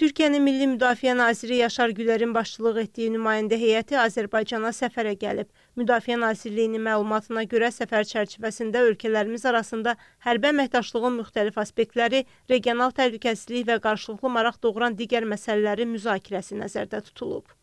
Türkiyənin Milli Müdafiə Naziri Yaşar Gülərin başçılıq etdiyi nümayəndə heyəti Azərbaycana səfərə gəlib. Müdafiə Nazirliyinin məlumatına görə səfər çərçivəsində ölkələrimiz arasında hərbi əməkdaşlığın müxtəlif aspektləri, regional təhlükəsizlik və qarşılıqlı maraq doğuran digər məsələləri müzakirəsi nəzərdə tutulub.